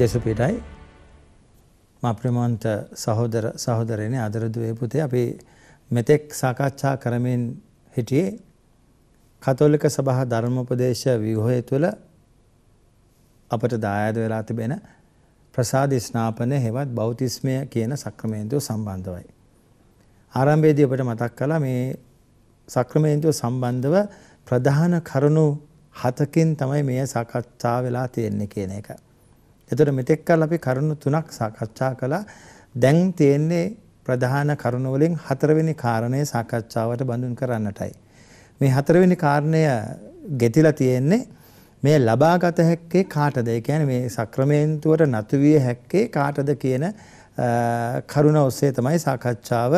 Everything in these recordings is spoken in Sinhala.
දෙසුපිටයි මා ප්‍රමන්ත සහෝදර සහෝදරයනි අදර දුවේ පුතේ අපි මෙතෙක් සාකච්ඡා කරමින් හිටියේ කතෝලික සභා ධර්මෝපදේශ ව්‍යුහය තුළ අපට දායාද වෙලා තිබෙන ප්‍රසාද ස්නාපනය හෙවත් බෞතිස්මය කියන සක්‍රමේන්තුව සම්බන්ධවයි. ආරම්භයේදී අපට මතක් කළා මේ සක්‍රමේන්තුව සම්බන්ධව ප්‍රධාන කරුණු හතකින් තමයි මේ සාකච්ඡා වෙලා තියෙන්නේ කියන එකයි. එතකොට මෙතෙක් කල් අපි කරුණු තුනක් සාකච්ඡා කළා. දැන් තියෙන්නේ ප්‍රධාන කරුණු වලින් හතරවෙනි කාරණය සාකච්ඡාවට බඳුන් කරන්නටයි. මේ හතරවෙනි කාරණය ගෙතිලා තියෙන්නේ මේ ලබාගත හැක්කේ කාටද? ඒ කියන්නේ මේ සක්‍රමේන්තුවට නතු විය හැක්කේ කාටද කියන කරුණ ඔස්සේ තමයි සාකච්ඡාව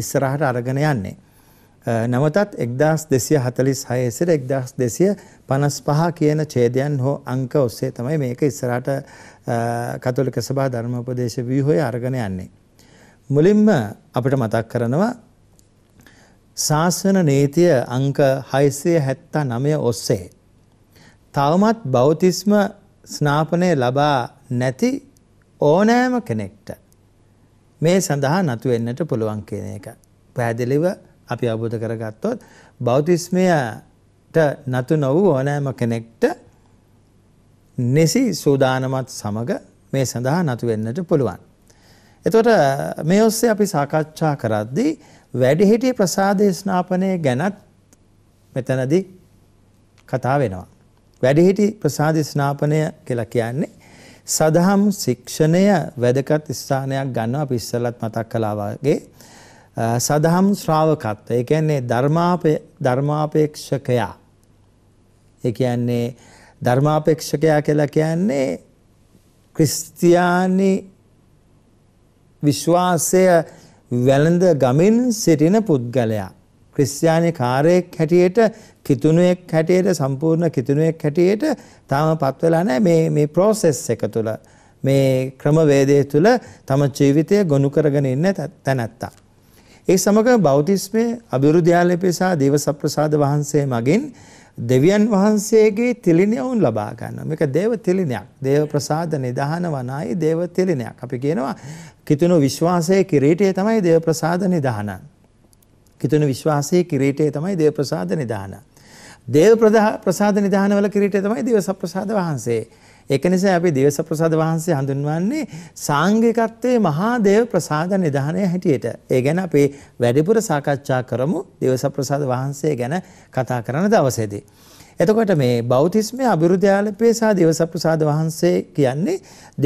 ඉස්සරහට අරගෙන යන්නේ. නැවතත් 1246 සිට 1255 කියන ඡේදයන් හෝ අංක ඔස්සේ තමයි මේක ඉස්සරහට කතෝලික සභා ධර්ම උපදේශ ව්‍යුහය අරගෙන යන්නේ. මුලින්ම අපිට මතක් කරනවා ශාසන නීතිය අංක 679 ඔස්සේ තවමත් බෞතිස්ම ස්නාපනය ලබා නැති ඕනෑම කෙනෙක්ට මේ සඳහා නතු වෙන්නට පුළුවන් කියන එක පැහැදිලිව අපි අවබෝධ කරගත්තොත් බෞතිස්මයට නතු නොවූ ඕනෑම කෙනෙක්ට නිසි සූදානමත් සමග මේ සඳහා නතු වෙන්නට පුළුවන්. එතකොට මේ ඔස්සේ අපි සාකච්ඡා කරද්දී වැඩිහිටි ප්‍රසාදේ ස්නාපනය ගැනත් මෙතනදී කතා වෙනවා. වැඩිහිටි ප්‍රසාද ස්නාපනය කියලා කියන්නේ සදහම් ශික්ෂණය වැදගත් ස්ථානයක් ගන්නවා අපි ඉස්සෙල්ලත් මතක් කළා වගේ සදහම් ශ්‍රාවකත්ව. ඒ කියන්නේ ධර්මාපේක්ෂකයා. ඒ කියන්නේ ධර්මාපේක්ෂකයා කියලා කියන්නේ ක්‍රිස්තියානි විශ්වාසය වැළඳ ගමින් සිටින පුද්ගලයා. ක්‍රිස්තියානි කාර්යයක් හැටියට කිතුණුවෙක් හැටියට සම්පූර්ණ කිතුණුවෙක් හැටියට තාම පත් වෙලා නැහැ මේ මේ process එක තුල මේ ක්‍රමවේදය තුල තම ජීවිතය ගොනු කරගෙන ඉන්න තැනැත්තා. ඒ සමග බෞතිස්මය අභිරුද්‍යාලපය සහ දේව සප්‍රසාද වහන්සේ මගින් දෙවියන් වහන්සේගේ තිලිනයවුන් ලබා ගන්න මේක දේව තිලිනයක් දේව ප්‍රසාද නිධාන වනායි දේව තිලිනයක් අපි කියනවා කිතුුණු විශ්වාසය කිරීටය තමයි දේව ප්‍රසාද නිධාන කිතුුණු විශ්වාසය කිරීටය තමයි දේව ප්‍රසාද නිධාන දේව ප්‍රසාද නිධානවල කිරීටය තමයි දේව සප්‍රසාද වහන්සේ ඒක නිසා අපි දේවස ප්‍රසාද වහන්සේ හඳුන්වන්නේ සාංගිකත්වයේ මහා දේව ප්‍රසාද නිධානය හැටියට. ඒ ගැන අපි වැඩිපුර සාකච්ඡා කරමු දේවස ප්‍රසාද වහන්සේ ගැන කතා කරන දවසේදී. එතකොට මේ බෞතිස්මය අභිරුධයාලපේ සහ දේවසප්‍රසාද වහන්සේ කියන්නේ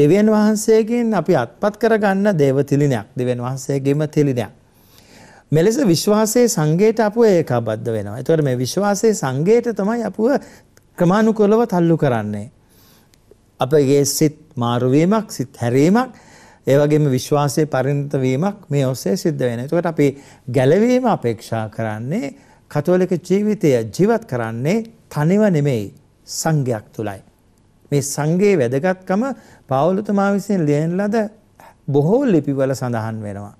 දෙවියන් වහන්සේගෙන් අපි අත්පත් කරගන්න දේව තිලිනයක් දෙවියන් වහන්සේගෙම තිලිනයක්. මෙලෙස විශ්වාසයේ සංගයට අපුව ඒකාබද්ධ වෙනවා. එතකොට මේ විශ්වාසයේ සංගයට තමයි අපුව ක්‍රමානුකූලව තල්ලු කරන්නේ. අපගේ සිත් මාරුවීමක් සිත් හැරීමක් ඒ වගේම විශ්වාසයේ පරිණත වීමක් මේ ඔස්සේ සිද්ධ වෙනවා. ඒකට අපි ගැලවීම අපේක්ෂා කරන්නේ කතෝලික ජීවිතය ජීවත් කරන්නේ තනිව නෙමෙයි සංඝයක් තුලයි. මේ සංඝයේ වැදගත්කම පාවුලතුමා විසින් ලියන ලද බොහෝ ලිපිවල සඳහන් වෙනවා.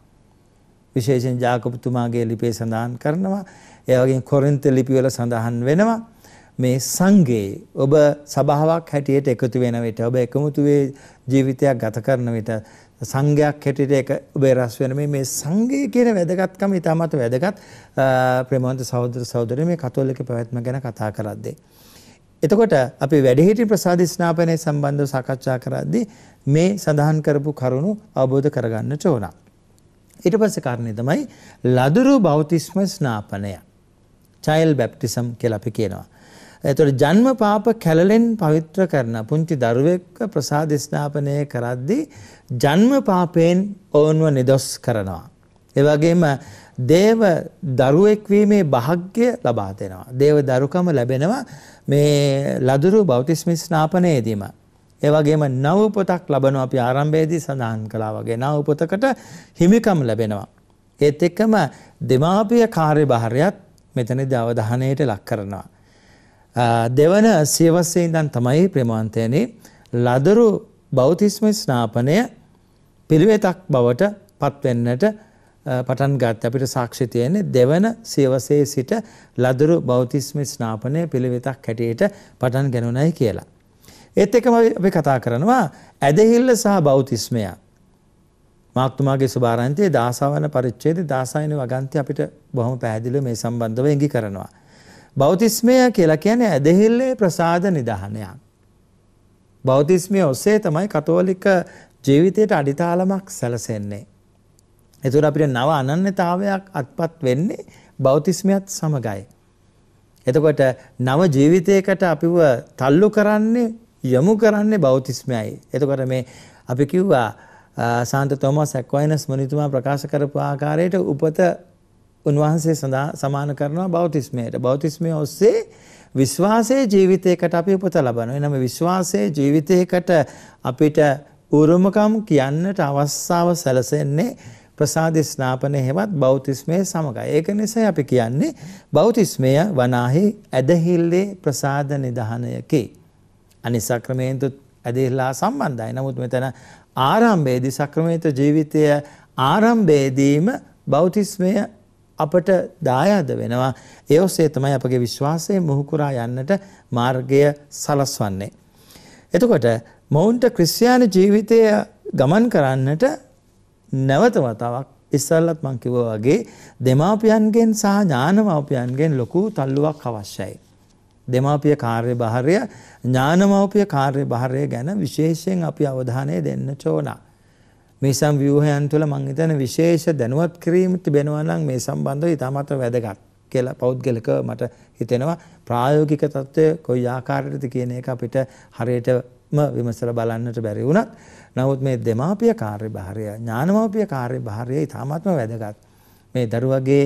විශේෂයෙන් ජාකබතුමාගේ ලිපේ සඳහන් කරනවා. ඒ වගේම කොරින්ත ලිපිවල සඳහන් වෙනවා. මේ සංගේ ඔබ සභාවක් හැටියට එකතු වෙන විට ඔබ එකමුතුවේ ජීවිතයක් ගත කරන විට සංඝයක් හැටියට එක ඔබේ රැස් වෙන මේ මේ සංඝය කියන වැදගත්කම ඊටමත් වැදගත් ප්‍රේමවන්ත සහෝදර සහෝදරිය මේ කතෝලික පැවැත්ම ගැන කතා කරද්දී එතකොට අපි වැඩිහිටි ප්‍රසාද ස්නාපනය සම්බන්ධව සාකච්ඡා කරද්දී මේ සඳහන් කරපු කරුණු අවබෝධ කරගන්නට ඕන. ඊට පස්සේ කාරණේ තමයි ලදරු බෞතිස්ම ස්නාපනය. චයිල් බැප්ටිසම් කියලා අපි කියනවා. එතකොට ජන්ම පාප කැලලෙන් පවිත්‍ර කරන පුංචි දරුවෙක්ව ප්‍රසාද ස්ථාපනය කරද්දී ජන්ම පාපයෙන් ඔවුන්ව නිදොස් කරනවා. ඒ වගේම දේව දරුවෙක් වීමේ වාග්ය ලබා දෙනවා. දේව දරුකම ලැබෙනවා මේ ලදරු බෞතිස්ම ස්නාපනයේදීම. ඒ වගේම නව උපතක් ලබනවා අපි ආරම්භයේදී සඳහන් කළා වගේ නව උපතකට හිමිකම් ලැබෙනවා. ඒත් එක්කම දෙමාපිය කාර්යභාරයත් මෙතනදී අවධානයට ලක් කරනවා. දෙවන සියවස්සේ ඉඳන් තමයි ප්‍රමාන්තයනි ලදරු බෞතිස්ම ස්නාපනය පිළිවෙතක් බවට පත්වෙන්නට පටන් ගත් අපිට සාක්ෂි තියෙන්නේ දෙවන සියවසේ සිට ලදරු බෞතිස්ම ස්නාපනය පිළිවෙතක් හැටියට පටන් ගැනුණයි කියලා. ඒත් එකම අපි කතා කරනවා ඇදහිල්ල සහ බෞතිස්මය මාක්තුමාගේ සුභාරන්තයේ දාසාවන පරිච්ඡේදය දාසායන වගන්ති අපිට බොහොම පැහැදිලිව මේ සම්බන්ධව ඉඟි කරනවා. බෞතිස්මය කියලා කියන්නේ ඇදහිල්ලේ ප්‍රසාද නිධානයක්. බෞතිස්මය ඔස්සේ තමයි කතෝලික ජීවිතයට අඩිතාලමක් සැලසෙන්නේ. එතුර අපිට නව අනන්‍යතාවයක් අත්පත් වෙන්නේ බෞතිස්මයත් සමගයි. එතකොට නව ජීවිතයකට අපිව තල්ලු කරන්නේ යොමු කරන්නේ බෞතිස්මයයි. එතකොට මේ අපි කිව්වා සාන්ත තෝමස් ඇක්වයිනස් මුනිතුමා ප්‍රකාශ කරපු ආකාරයට උපත උන්වහන්සේ සඳහා සමාන කරනවා බෞතිස්මයට. බෞතිස්මය ඔස්සේ විශ්වාසයේ ජීවිතයකට අපි උපත ලබනවා. එනම විශ්වාසයේ ජීවිතයකට අපිට උරුමකම් කියන්නට අවස්ථාව සැලසෙන්නේ ප්‍රසාද ස්නාපනය හෙවත් බෞතිස්මය සමඟයි. ඒක නිසා අපි කියන්නේ බෞතිස්මය වනාහි ඇදහිල්ලේ ප්‍රසාද නිධානයකි. අනිසක්‍රමයෙන්තු ඇදහිල්ලා සම්බන්ධයි. නමුත් මෙතන ආරම්භයේදී සක්‍රමේත ජීවිතය ආරම්භයේදීම බෞතිස්මය අපට දායාද වෙනවා. ඒ ඔස්සේ තමයි අපගේ විශ්වාසය මුහුකුරා යන්නට මාර්ගය සලස්වන්නේ. එතකොට මොවුන්ට ක්‍රිස්තියානි ජීවිතය ගමන් කරන්නට නැවත වතාවක් ඉස්සල්ලත් මං කිව්වා වගේ දෙමාපියන්ගෙන් සහ ඥානමව්පියන්ගෙන් ලොකු තල්ලුවක් අවශ්‍යයි. දෙමාපිය කාර්යභාරය ඥානමව්පිය කාර්යභාරය ගැන විශේෂයෙන් අපි අවධානය දෙන්න ඕනා. මේ සම් ව්‍යුහයන් තුළ මං හිතන විශේෂ දැනුවත් කිරීම තිබෙනවා නම් මේ සම්බන්ධව ඉතාමත් වැදගත් කියලා පෞද්ගලික මට හිතෙනවා ප්‍රායෝගික தত্ত্বය කොයි ආකාරයකද කියන එක අපිට හරියටම විමසලා බලන්නට බැරි වුණත් නමුත් මේ දෙමාපිය කාර්යභාරය ඥානමාපිය කාර්යභාරය ඉතාමත්ම වැදගත් මේ දරුවගේ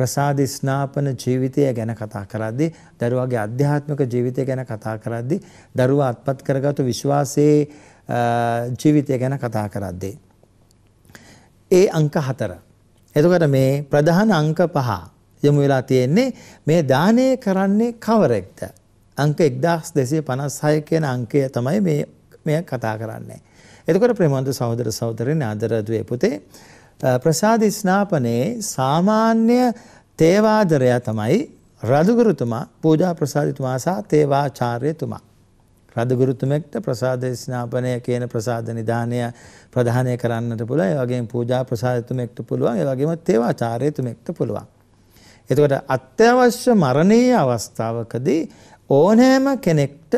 ප්‍රසාද ස්නාපන ජීවිතය ගැන කතා කරද්දී දරුවාගේ අධ්‍යාත්මික ජීවිතය ගැන කතා කරද්දී දරුවා අත්පත් කරගත් විශ්වාසයේ ජීවිතය ගැන කතා කරද්දී ඒ අංක හතර. එතකොට මේ ප්‍රධාන අංක පහ යොමු වෙලා තියෙන්නේ මේ දානය කරන්නේ කවරෙක්ද? අංක 1256 කියන අංකය තමයි මේ මේ කතා කරන්නේ. එතකොට ප්‍රේමවන්ත සහෝදර සහෝදරයන් ආදර දුවේ පුතේ ප්‍රසාද ස්නාපනයේ සාමාන්‍ය තේවාදරයා තමයි රදුගුරුතුමා පූජා ප්‍රසාදිතුමා සහ තේවාචාර්යතුමා. රදගුරුතුමෙක්ට ප්‍රසාද ස්නාපනය කියන ප්‍රසාද නිධානය ප්‍රධානය කරන්නට පුළුවන්. ඒ වගේම පූජා ප්‍රසාදතුමෙක්ට පුළුවන්. ඒ වගේම තේවාචාර්යතුමෙක්ට පුළුවන්. එතකොට අත්‍යවශ්‍ය මරණීය අවස්ථාවකදී ඕනෑම කෙනෙක්ට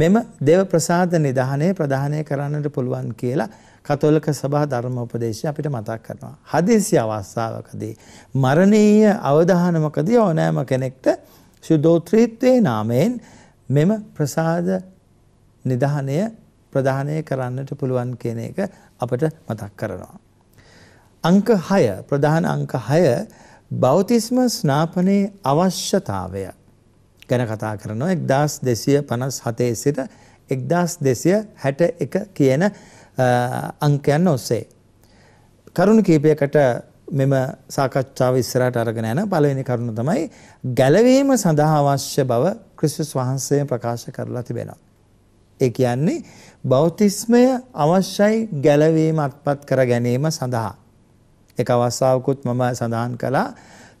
මෙම දේව ප්‍රසාද නිධානය ප්‍රධානය කරන්නට පුළුවන් කියලා කතෝලික සභා ධර්ම උපදේශය අපිට මතක් කරනවා. හදිසි අවස්ථාවකදී මරණීය අවධානමකදී ඕනෑම කෙනෙක්ට සුදෝත්‍රීත්වයේ නාමයෙන් මෙම ප්‍රසාද නිධානය ප්‍රධානය කරන්නට පුළුවන් කියන එක අපට මතක් කරනවා. අංක 6 ප්‍රධාන අංක 6 බෞතිස්ම ස්නාපනයේ අවශ්‍යතාවය ගැන කතා කරනවා 1257 සිට 1261 කියන අංකයන් ඔස්සේ. කරුණු කීපයකට මෙම සාකච්ඡාව ඉස්සරහට අරගෙන යන පළවෙනි කරුණ තමයි ගැලවීම සඳහා අවශ්‍ය බව ක්‍රිස්තුස් වහන්සේ ප්‍රකාශ කරලා තිබෙනවා. ඒ කියන්නේ බෞතිස්මය අවශ්‍යයි ගැලවීම අත්පත් කර ගැනීම සඳහා. එක අවස්ථාවකුත් මම සඳහන් කළා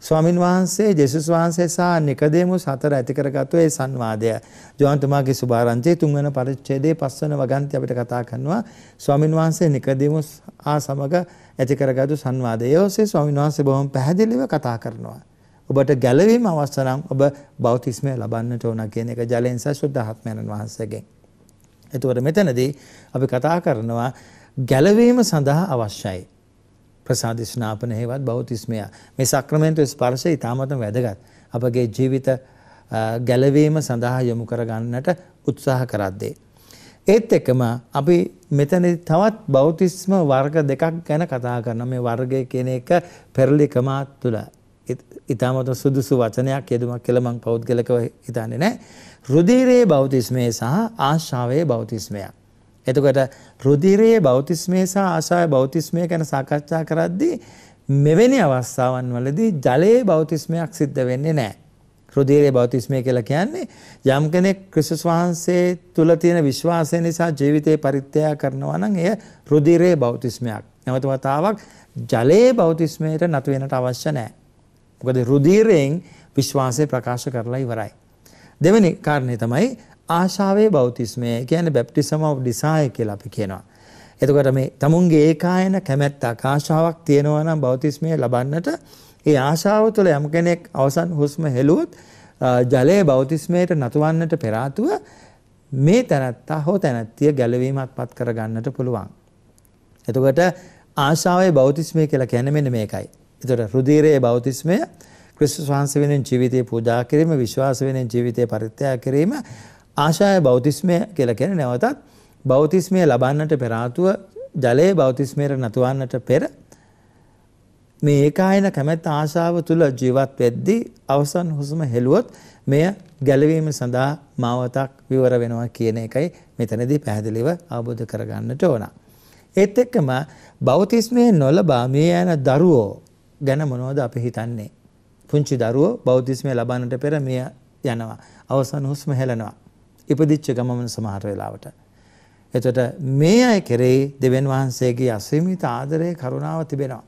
ස්වාමින් වහන්සේ ජෙසුස් වහන්සේ සහ නිකදේමුස් හතර ඇති කරගත්තු ඒ සංවාදය. ජෝන් තුමාගේ සුභාරංචියේ තුන්වන පරිච්ඡේදයේ පස්වන වගන්ති අපිට කතා කරනවා ස්වාමින් වහන්සේ නිකදේමුස් ආ සමග ඇති කරගත්තු සංවාදය. ඒ ඔස්සේ ස්වාමින් වහන්සේ බොහොම පැහැදිලිව කතා කරනවා. ඔබට ගැලවීම අවශ්‍ය නම් ඔබ බෞතිස්මය ලබන්නට ඕන කියන එක ජලයෙන් සසුද්ධාත්මයන් වහන්සේගෙන්. එතකොට මෙතනදී අපි කතා කරනවා ගැලවීම සඳහා අවශ්‍යයි. ප්‍රසාද ස්නාපන හේවත් බෞතිස්මය. මේ සක්‍රමේන්තු ස්පර්ශය ඊටමතම වැදගත්. අපගේ ජීවිත ගැලවීම සඳහා යොමු කරගන්නට උත්සාහ කරද්දී. ඒත් එක්කම අපි මෙතන තවත් බෞතිස්ම වර්ග දෙකක් ගැන කතා කරන මේ වර්ගය කියන එක පෙරලිකමා තුළ ඉතාමත් සුදුසු වචනයක් යෙදුමක් කියලා මං පෞද්ගලිකව හිතන්නේ නැහැ. රුධිරයේ බෞතිස්මය සහ ආශාවේ බෞතිස්මයක්. එතකොට රුධිරයේ බෞතිස්මය සහ ආශාවේ බෞතිස්මය ගැන සාකච්ඡා කරද්දී මෙවැනි අවස්ථාවන් වලදී ජලයේ බෞතිස්මයක් සිද්ධ වෙන්නේ නැහැ. රුධිරයේ බෞතිස්මය කියලා කියන්නේ යම් කෙනෙක් ක්‍රිස්තුස් වහන්සේ තුල තියෙන විශ්වාසය නිසා ජීවිතේ පරිත්‍යාග කරනවා නම් එය රුධිරයේ බෞතිස්මයක්. නැවත වතාවක් ජලයේ බෞතිස්මයට නතු වෙනට අවශ්‍ය නැහැ. මොකද රුධීරයෙන් විශ්වාසය ප්‍රකාශ කරලා ඉවරයි. දෙවැනි කාරණය තමයි ආශාවේ බෞතිස්මය කියන්නේ බැප්ටිසම් ඔෆ් ඩිසයර් කියලා අපි කියනවා. එතකොට මේ තමුන්ගේ ඒකායන කැමැත්තක් ආශාවක් තියෙනවා නම් බෞතිස්මය ලබන්නට ඒ ආශාව තුළ යම් කෙනෙක් අවසන් හුස්ම හෙළුවොත් ජලයේ බෞතිස්මයට නතුවන්නට පෙර මේ තැනත්තා හෝ තැනැත්තිය ගැලවීමක්පත් කරගන්නට පුළුවන්. එතකොට ආශාවේ බෞතිස්මය කියලා කියන්නේ මෙන්න මේකයි. එතකොට රුධීරයේ බෞතිස්මය ක්‍රිස්තුස් වහන්සේ වෙනුවෙන් ජීවිතේ පූජා කිරීම විශ්වාස වෙනුවෙන් ජීවිතේ පරිත්‍යාග කිරීම ආශාය බෞතිස්මය කියලා කියන්නේ නැවතත් බෞතිස්මය ලබන්නට පෙර ආතුව ජලයේ බෞතිස්මයට නතුවන්නට පෙර මේ ඒකායන කැමැත්ත ආශාව තුල ජීවත් වෙද්දී අවසන් හුස්ම හෙළුවොත් මෙය ගැලවීම සඳහා මාවතක් විවර වෙනවා කියන එකයි මෙතනදී පැහැදිලිව අවබෝධ කරගන්නට ඕන. ඒත් එක්කම බෞතිස්මය නොලබා මේ යන දරුවෝ ගැන මොනවද අපි හිතන්නේ. පුංචි දරුවෝ බෞද්ධිස්මය ලබන්නට පෙර මිය යනවා. අවසන් හුස්ම හෙලනවා. ඉපදිච්ච ගමම සමහර වෙලාවට. එතට මේ අය කෙරෙහි දෙවන් වහන්සේගේ අසීමිත ආදරය කරුණාව තිබෙනවා.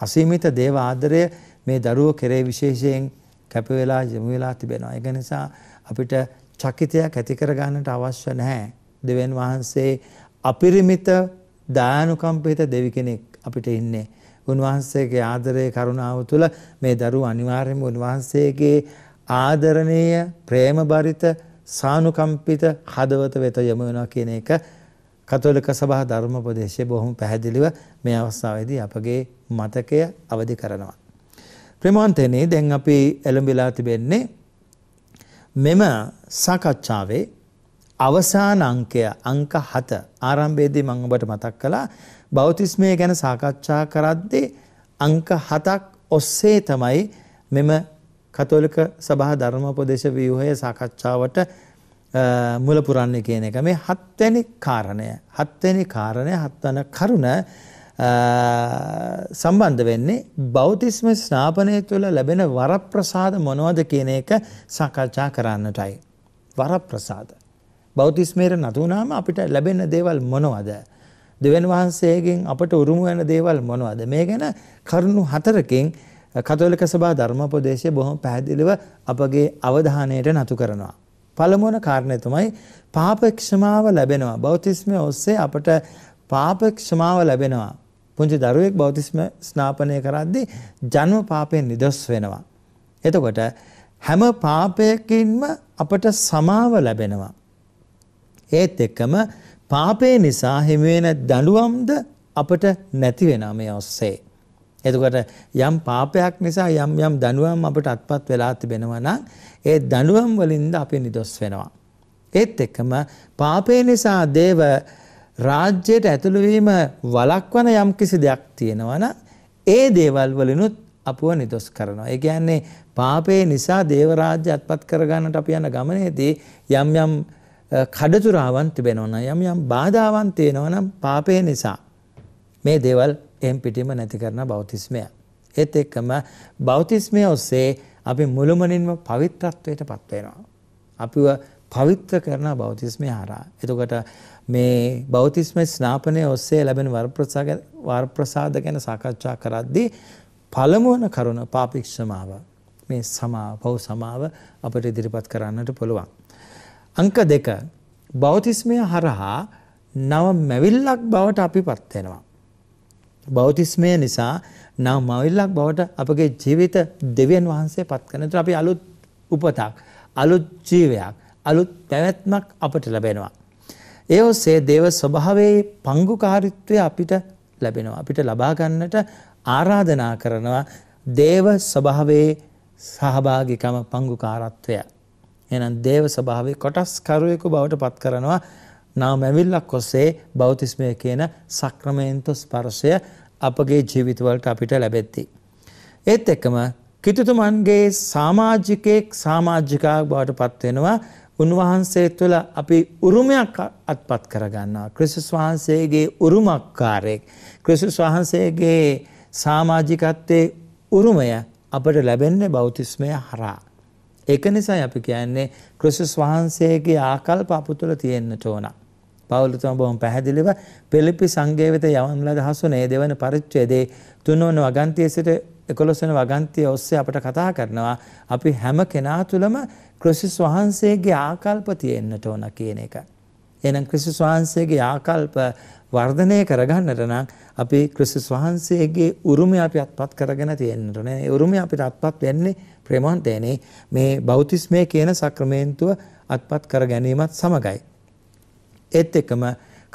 අසීමිත දේව ආදරය මේ දරුවෝ කෙරේ විශේෂයෙන් කැපවෙලා යමුවෙලා තිබෙනවා. එක නිසා අපිට චකිතයක් ඇති කරගන්නට අවශ්‍ය නැහැ. දෙවන් වහන්සේ අපිරිමිත දායනුකම්පිත දෙවි කෙනෙක් අපිට ඉන්නේ. උන්වහන්සේගේ ආදරය කරුණාව තුළ මේ දරුවෝ අනිවාර්යයෙන්ම උන්වහන්සේගේ ආදරණීය ප්‍රේමබරිත සානුකම්පිත හදවත වෙත යොමු වෙනවා කියන එක කතෝලික සභා ධර්මපදේශයේ බොහොම පැහැදිලිව මේ අවස්ථාවේදී අපගේ මතකය අවදි කරනවා. ප්‍රමන්තනේ දැන් අපි එළඹිලා තිබෙන්නේ මෙම සාකච්ඡාවේ අවසාන අංකය අංක 7 ආරම්භයේදී මම ඔබට මතක් කළා බෞතිස්මය ගැන සාකච්ඡා කරද්දී අංක 7ක් ඔස්සේ තමයි මෙම කතෝලික සභා ධර්මෝපදේශ ව්‍යුහය සාකච්ඡාවට මුල පුරන්නේ කියන එක මේ හත්වැනි කාරණය හත්වැනි කාරණය හත්වන කරුණ සම්බන්ධ වෙන්නේ බෞතිස්ම ස්නාපනය තුළ ලැබෙන වරප්‍රසාද මොනවද කියන එක සාකච්ඡා කරන්නටයි වරප්‍රසාද බෞතිස්මයට නතුනාම අපිට ලැබෙන දේවල් මොනවද දෙවන් වහන්සේගෙන් අපට උරුම වෙන දේවල් මොනවද මේ ගැන කරුණු හතරකින් කතෝලික සභා ධර්මපදේශය බොහොම පැහැදිලිව අපගේ අවධානයට නතු කරනවා පළමුවන කාරණය තමයි පාප ක්ෂමාව ලැබෙනවා බෞතිස්මය ඔස්සේ අපට පාප ක්ෂමාව ලැබෙනවා පුංචි දරුවෙක් බෞතිස්ම ස්නාපනය කරද්දී ජන්ම පාපයෙන් නිදොස් වෙනවා එතකොට හැම පාපයකින්ම අපට සමාව ලැබෙනවා ඒත් එක්කම පාපේ නිසා හිමිවෙන දඬුවම්ද අපට නැති වෙනා මේ ඔස්සේ. එතකොට යම් පාපයක් නිසා යම් යම් දඬුවම් අපට අත්පත් වෙලා තිබෙනවා නම් ඒ දඬුවම් වලින්ද අපි නිදොස් වෙනවා. ඒත් එක්කම පාපේ නිසා දේව රාජ්‍යයට ඇතුළු වීම වළක්වන යම් කිසි දෙයක් තියෙනවා නම් ඒ දේවල් වලිනුත් අපව නිදොස් කරනවා. ඒ කියන්නේ පාපේ නිසා දේව රාජ්‍ය අත්පත් කරගන්නට අපි යන ගමනේදී යම් යම් කඩතුරාවන් තිබෙනවන යම් යම් බාධාවන් තියෙනවනම් පාපය නිසා. මේ දේවල් එම් පිටිම නැති කරන බෞතිස්මය. ඒත් එක්කම බෞතිස්මය ඔස්සේ අපි මුළුමනින්ම පවිත්‍රත්වයට පත්වෙනවා. අපිව පවිත්‍ර කරන බෞතිස්මය හරා. එතකොට මේ බෞතිස්මය ස්නාපනය ඔස්සේ ලැබෙන වර්ප්‍රසාද ගැන සාකච්ඡා කරද්දී පළමුවන කරුණ පාපික්ෂමාව මේ සමා පව් සමාව අපට ඉදිරිපත් කරන්නට පුළුවන්. අංක දෙක බෞතිස්මය හරහා නව මැවිල්ලක් බවට අපිපත් වෙනවා. බෞතිස්මය නිසා නව මවිල්ලක් බවට අපගේ ජීවිත දෙවියන් වහන්සේ පත් කරනතර අපි අලුත් උපතක් අලුත් ජීවයක් අලුත් පැවැත්මක් අපට ලැබෙනවා. ඒ ඔස්සේ දේව ස්වභාවයේ පංගුකාරීත්වය අපිට ලැබෙනවා. අපිට ලබා ගන්නට ආරාධනා කරනවා දේව ස්වභාවයේ සහභාගිකම පංගුකාරත්වය. එහෙනම් දේව ස්වභාවයේ කොටස්කරුවෙකු බවට පත් කරනවා නාම ඇවිල්ලක් ඔස්සේ බෞතිස්මය කියන සක්‍රමේන්තු ස්පර්ශය අපගේ ජීවිතවලට අපිට ලැබෙද්දී. ඒත් එක්කම කිතුතුමන්ගේ සමාජිකයෙක් සමාජිකාවක් බවට පත් වෙනවා උන්වහන්සේ තුළ අපි උරුමයක් අත්පත් කරගන්නවා. ක්‍රිස්තුස් වහන්සේගේ උරුමක්කාරයෙක්. ක්‍රිස්තුස් වහන්සේගේ සමාජිකත්වයේ උරුමය අපට ලැබෙන්නේ බෞතිස්මය හරහා. ඒක නිසායි අපි කියන්නේ ක්‍රිස්තුස් වහන්සේගේ ආකල්ප අපතුල තියෙන්නට ඕන. පවුල තුම බොහොම පැහැදිලිව පිළිපි සංඝය වෙත යවන ලද හසුනේ දෙවන පරිච්ඡේදයේ තුන්වන වගන්තිය සිට 11 වන වගන්තිය ඔස්සේ අපට කතා කරනවා අපි හැම කෙනා තුළම ක්‍රිස්තුස් වහන්සේගේ ආකල්ප තියෙන්නට ඕන කියන එකයි. එහෙනම් ක්‍රිස්තුස් වහන්සේගේ ආකල්ප වර්ධනය කරගන්නට නම් අපි ක්‍රිස්තුස් වහන්සේගේ උරුමය අපි අත්පත් කරගෙන තියෙන්නට ඕනේ. ඒ උරුමය අපිට අත්පත් වෙන්නේ ප්‍රේමවන්තයනේ මේ බෞතිස්මය කියන සක්‍රමේන්තුව අත්පත් කර ගැනීමත් සමගයි. ඒත් එක්කම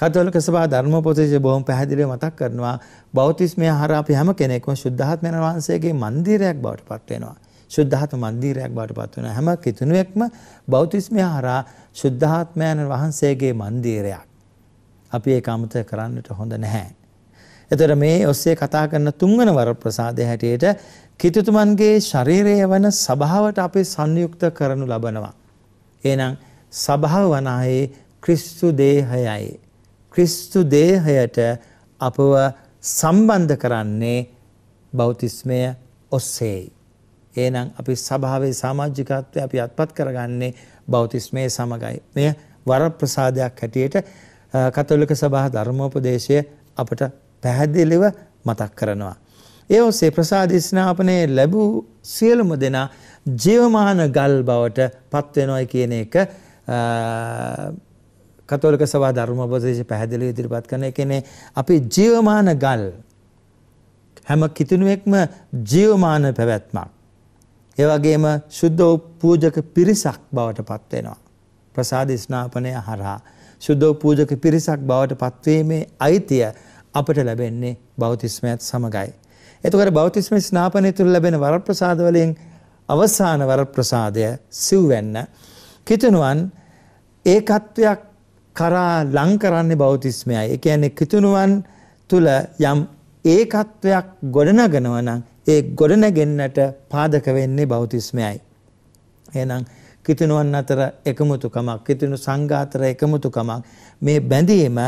කතෝලික සභා ධර්ම පොතේ බොහොම පැහැදිලිව මතක් කරනවා බෞතිස්මය හරහා අපි හැම කෙනෙක්ම සුද්ධාත්මයන් වහන්සේගේ මන්දිරයක් බවට පත් වෙනවා. සුද්ධාත්ම මන්දිරයක් බවට පත් වෙනවා. හැම කිතුණුවෙක්ම බෞතිස්මය හරහා ශුද්ධාත්මයන් වහන්සේගේ මන්දිරයක්. අපි ඒක අමතක කරන්නට හොඳ නැහැ. එතකොට මේ ඔස්සේ කතා කරන තුන්වන වර ප්‍රසාදය හැටියට කිතුතුමන්ගේ ශරීරය වන සභාවට අපි සංයුක්ත කරනු ලබනවා. එහෙනම් සභාව වනායේ ක්‍රිස්තු දේහයයි. ක්‍රිස්තු දේහයට අපව සම්බන්ධ කරන්නේ බෞතිස්මය ඔස්සේයි. එහෙනම් අපි සභාවේ සමාජිකත්වය අපි අත්පත් කරගන්නේ බෞතිස්මයේ සමගයි. මෙය වරප්‍රසාදයක් හැටියට කතෝලික සභා ධර්මෝපදේශය අපට පැහැදිලිව මතක් කරනවා. ඒ ඔස්සේ ප්‍රසාද ස්නාපනයේ ලැබූ සියලුම දෙනා ජීවමාන ගල් බවට පත්වෙනොයි කියන එක කතෝලික සභා ධර්මෝපදේශය පැහැදිලිව ඉදිරිපත් කරන එකනේ අපි ජීවමාන ගල් හැම කිතුණුවෙක්ම ජීවමාන පැවැත්මක් ඒ වගේම සුද්ධ පූජක පිරිසක් බවට පත් වෙනවා. ප්‍රසාද ස්නාපනය හරහා සුද්ධ පූජක පිරිසක් බවට පත්වීමේ අයිතිය අපට ලැබෙන්නේ බෞතිස්මයත් සමගයි. එතකොට බෞතිස්ම ස්නාපනය තුළ ලැබෙන වරප්‍රසාද වලින් අවසාන වරප්‍රසාදය සිව්වෙන්න කිතුනුවන් ඒකත්වයක් කරා ලං කරන්නේ බෞතිස්මයයි. ඒ කියන්නේ කිතුනුවන් තුල යම් ඒකත්වයක් ගොඩනගනවා නම් ඒ ගොඩනැගෙන්නට පාදක වෙන්නේ බෞතිස්මයයි. එහෙනම් කිතුණුවන් අතර එකමුතුකමක්, කිතුණු සංඝ අතර එකමුතුකමක් මේ බැඳීම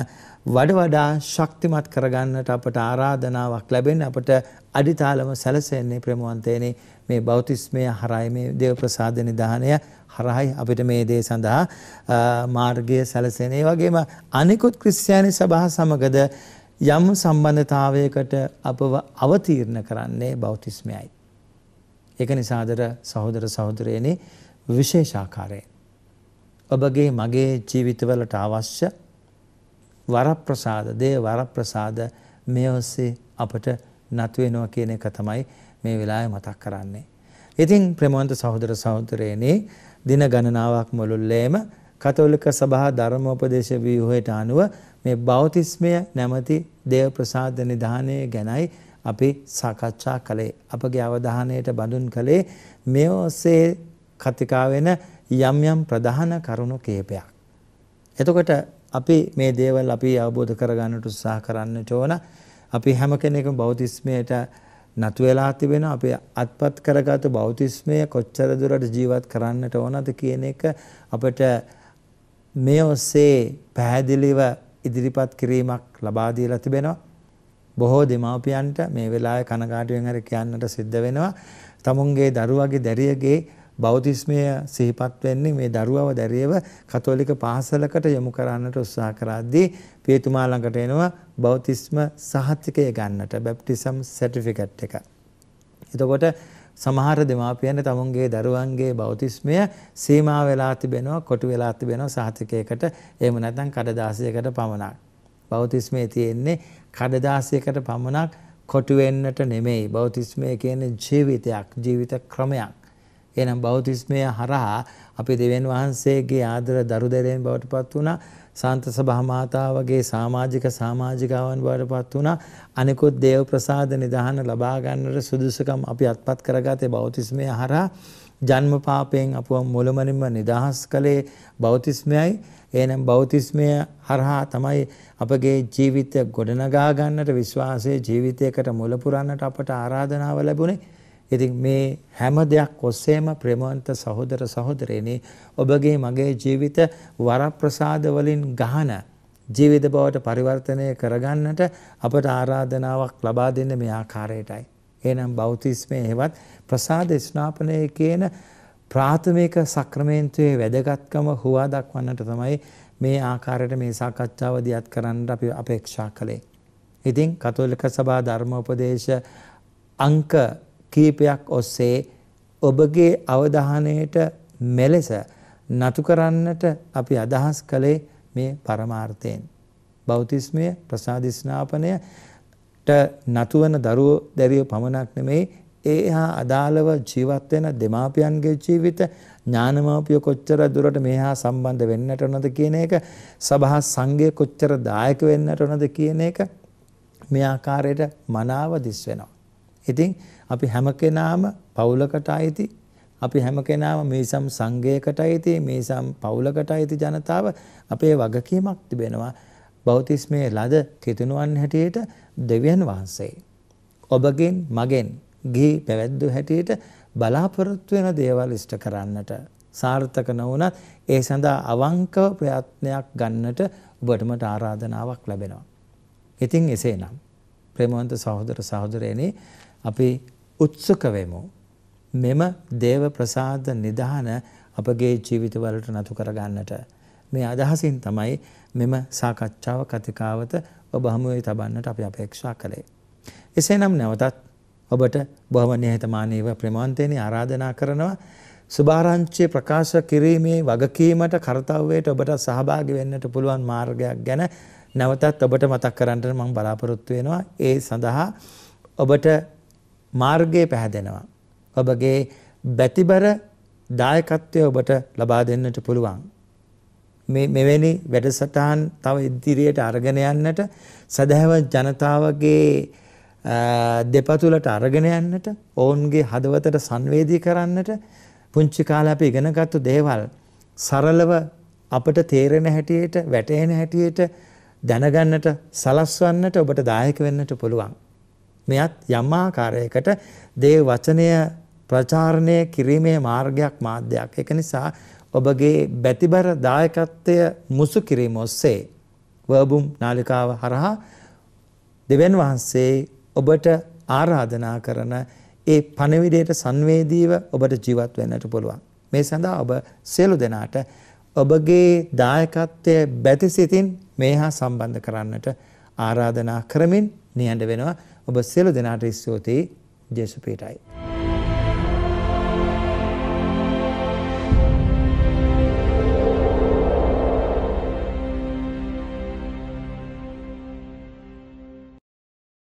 වඩ වඩා ශක්තිමත් කරගන්නට අපට ආරාධනාවක් ලැබෙන අපට අඩිතාලම සැලසෙන්නේ ප්‍රමුවන්තේනේ මේ බෞතිස්මය හරයි මේ දේව ප්‍රසාද නිධානය හරහයි අපිට මේ දේ සඳහා මාර්ගය සැලසෙන. ඒ වගේම අනිකුත් ක්‍රිස්තියානි සභා සමගද යම් සම්බන්ධතාවයකට අපව අවතීර්ණ කරන්නේ බෞතිස්මයයි. ඒක නිසාදර සහෝදර සහෝදරයනි විශේෂාකාරයෙන්. ඔබගේ මගේ ජීවිතවලට අවශ්‍ය වරප්‍රසාද දේ වරප්‍රසාද මේ ඔස්සේ අපට නතුවෙනවා කියන එක තමයි මේ වෙලාවේ මතක් කරන්නේ. ඉතින් ප්‍රේමවන්ත සහෝදර සහෝදරයනි දින ගණනාවක් මුළුල්ලේම කතෝලික සභා ධර්මෝපදේශ ව්‍යුහයට අනුව මේ බෞතිස්මය නැමැති දේව ප්‍රසාද නිධානය ගැනයි අපි සාකච්ඡා කළේ. අපගේ අවධානයට බඳුන් කළේ මේ ඔස්සේ කතිකා වෙන යම් යම් ප්‍රධාන කරුණු කීපයක්. එතකොට අපි මේ දේවල් අපි අවබෝධ කරගන්නට උත්සාහ කරන්නට ඕන. අපි හැම කෙනෙකුම බෞතිස්මයට නතු වෙලා තිබෙන අපේ අත්පත් කරගත් බෞතිස්මය කොච්චර දුරට ජීවත් කරන්නට ඕනද කියන එක අපිට මේ ඔස්සේ පැහැදිලිව ඉදිරිපත් කිරීමක් ලබා දීලා තිබෙනවා. බොහෝ දෙමාපියන්ට මේ වෙලාවේ කනගාටුවෙන් හරි කියන්නට සිද්ධ වෙනවා. තමුන්ගේ දරුවගේ දැරියගේ බෞතිස්මය සිහිපත් වෙන්නේ මේ දරුවව දැරියව කතෝලික පාසලකට යොමු කරන්නට උත්සාහ කරද්දී පියතුමා ළඟට එනවා බෞතිස්ම සහතිකය ගන්නට බැප්ටිසම් සර්ටිෆිකට් එක. එතකොට සමහර දෙමාපියන්ට තමුන්ගේ දරුවන්ගේ බෞතිස්මය සීමා වෙලා තිබෙනවා කොටු වෙලා තිබෙනවා සහතිකයකට එහෙම නැත්නම් කඩදාසියකට පමණක්. බෞතිස්මයේ තියෙන්නේ කඩදාසියකට පමණක් කොටු වෙන්නට නෙමෙයි. බෞතිස්මය කියන්නේ ජීවිතයක්, ජීවිත ක්‍රමයක්. එනම් බෞතිස්මය හරහා අපි දෙවියන් වහන්සේගේ ආදර දරුදැරෙන් බවට පත් වුණා. සාන්ත සභා මාතා වගේ සමාජික සමාජිකාවන් බවට පත් වුණා. අනිකුත් දේව ප්‍රසාද නිදාන ලබා ගන්නට සුදුසුකම් අපි අත්පත් කරගත්තේ බෞතිස්මය හරහා ජන්ම පාපයෙන් අපව මුලමනින්ම නිදහස් කළේ බෞතිස්මයයි. එනම් බෞතිස්මය හරහා තමයි අපගේ ජීවිතය ගොඩනගා ගන්නට විශ්වාසයේ ජීවිතයකට මුල පුරන්නට අපට ආරාධනාව ලැබුණේ. ඉතින් මේ හැම දෙයක් ඔස්සේම ප්‍රේමවන්ත සහෝදර සහෝදරයනි ඔබගේ මගේ ජීවිත වරප්‍රසාද වලින් ගහන ජීවිත බවට පරිවර්තනය කරගන්නට අපට ආරාධනාවක් ලබා දෙන්න මේ ආකාරයටයි. එහෙනම් බෞතිස්මයේ හෙවත් ප්‍රසාද ස්නාපනයේ කියන ප්‍රාථමික සක්‍රමේන්තුවේ වැදගත්කම හුවා දක්වන්නට තමයි මේ ආකාරයට මේ සාකච්ඡාව දියත් කරන්න අපි අපේක්ෂා කළේ. ඉතින් කතෝලික සභා ධර්මෝපදේශ අංක කීපයක් ඔස්සේ ඔබගේ අවධානයට මෙලෙස නතු කරන්නට අපි අදහස් කළේ මේ පරමාර්ථයෙන්. බෞතිස්මය ප්‍රසාධිස්නාපනයට නතුවන දරුවෝ දැරිය පමණක් නෙමෙයි ඒ හා අදාළව ජීවත් වෙන දෙමාපියන්ගේ ජීවිත ඥානමාපිය කොච්චර දුරට මේ හා සම්බන්ධ වෙන්නට ඕනද කියන එක සභා සංඝය කොච්චර දායක වෙන්නට ඕනද කියන එක මේ ආකාරයට මනාව දිස් වෙනවා. ඉතින් අපි හැම කෙනාම පවුලකට අයිති අපි හැම කෙනාම මේසම් සංඝයකට අයිති මේසම් පවුලකට අයිති ජනතාව අපේ වගකීමක් තිබෙනවා බෞතිස්මයේ ලද කිතුණුවන් හැටියට දෙවියන් වහන්සේ ඔබගෙන් මගෙන් ගිහි පැවැද්ද හැටියට බලාපොරොත්තු වෙන දේවල් ඉෂ්ට කරන්නට සාර්ථක නොවුනත් ඒ සඳහා අවංකව ප්‍රයත්නයක් ගන්නට ඔබට මට ආරාධනාවක් ලැබෙනවා. ඉතින් එසේනම් ප්‍රේමවන්ත සහෝදර සහෝදරයනි අපි උත්සුක වෙමු. මෙම දේව ප්‍රසාද නිධාන අපගේ ජීවිතවලට නතු කරගන්නට. මේ අදහසින් තමයි මෙම සාකච්ඡාව කතිකාවත ඔබ හමුවේ තබන්නට අපි අපේක්ෂා කළේ. එසේනම් නැවතත් ඔබට බොහොම නිහතමානීව ප්‍රමාන්තේනි ආරාධනා කරනවා සුභාරංචිය ප්‍රකාශ කිරීමේ වගකීමට කර්තව්‍යයට ඔබට සහභාගී වෙන්නට පුළුවන් මාර්ගයක් ගැන නැවතත් ඔබට මතක් කරන්නට මම බලාපොරොත්තු වෙනවා ඒ සඳහා ඔබට මාර්ගය පැහැදෙනවා. ඔබගේ බැතිබර දායකත්වය ඔබට ලබා දෙන්නට පුළුවන්. මෙවැනි වැඩසටහන් තව ඉදිරියට අරගෙන යන්නට සැදැහැවත් ජනතාවගේ දෙපතුලට අරගෙන යන්නට ඔවුන්ගේ හදවතට සංවේදී කරන්නට පුංචි කාලේ අපි ඉගෙනගත්තු දේවල් සරලව අපට තේරෙන හැටියට වැටහෙන හැටියට දැනගන්නට සලස්වන්නට ඔබට දායක වෙන්නට පුළුවන්. මෙයත් යම් ආකාරයකට දේව වචනය ප්‍රචාරණය කිරීමේ මාර්ගයක් මාධ්‍යයක්. ඒක නිසා ඔබගේ බැතිබර දායකත්වය මුසු කිරීම ඔස්සේ වර්බුම් නාලිකාව හරහා දෙවන් වහන්සේ ඔබට ආරාධනා කරන ඒ පණවිඩයට සංවේදීව ඔබට ජීවත් වෙන්නට පුළුවන්. මේ සඳහා ඔබ සියලු දෙනාට ඔබගේ දායකත්වය බැතිසිතින් මේ හා සම්බන්ධ කරන්නට ආරාධනා කරමින් නියඬ වෙනවා. ඔබ සියලු දෙනාට ස්තුතියි ජේසුපීටයි.